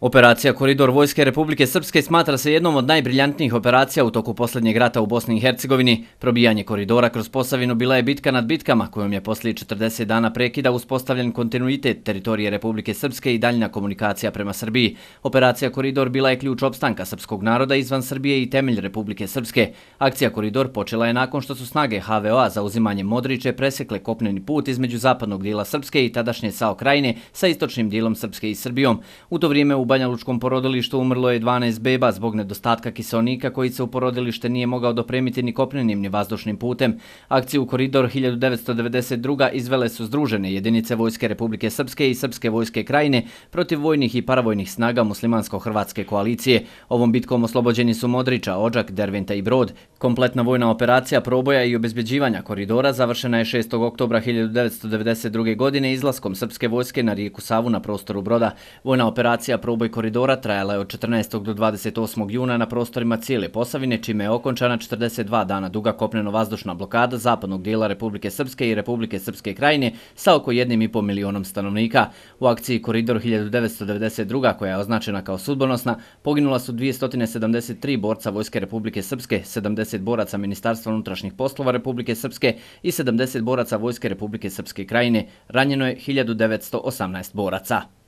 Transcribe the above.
Operacija Koridor Vojske Republike Srpske smatra se jednom od najbriljantnijih operacija u toku posljednjeg rata u Bosni i Hercegovini. Probijanje koridora kroz Posavinu bila je bitka nad bitkama, kojom je poslije 40 dana prekida uspostavljen kontinuitet teritorije Republike Srpske i daljna komunikacija prema Srbiji. Operacija Koridor bila je ključ opstanka srpskog naroda izvan Srbije i temelj Republike Srpske. Akcija Koridor počela je nakon što su snage HVO-a za uzimanje Modriće presekle kopneni put između zapadnog dila Srpske i tadašnje Sao Krajine sa istočnim dilom Srpske i Srbijom. U to vrijeme u Banja Lučkom porodilištu umrlo je 12 beba zbog nedostatka kiselnika koji se u porodilište nije mogao dopremiti ni kopnenim ni vazdušnim putem. Akciju Koridor 1992. izvele su Združene jedinice Vojske Republike Srpske i Srpske vojske krajine protiv vojnih i paravojnih snaga muslimansko-hrvatske koalicije. Ovom bitkom oslobođeni su Modrića, Ođak, Derventa i Brod. Kompletna vojna operacija proboja i obezbeđivanja koridora završena je 6. oktobra 1992. godine izlaskom Srpske vojske na rijeku Savu na prostoru Broda. Vojna operacija proboja razvoj koridora trajala je od 14. do 28. juna na prostorima cijele Posavine, čime je okončana 42 dana duga kopneno-vazdušna blokada zapadnog dijela Republike Srpske i Republike Srpske krajine sa oko 1,5 milionom stanovnika. U akciji Koridor 1992. koja je označena kao sudbonosna, poginula su 273 borca Vojske Republike Srpske, 70 boraca Ministarstva unutrašnjih poslova Republike Srpske i 70 boraca Vojske Republike Srpske krajine. Ranjeno je 1918 boraca.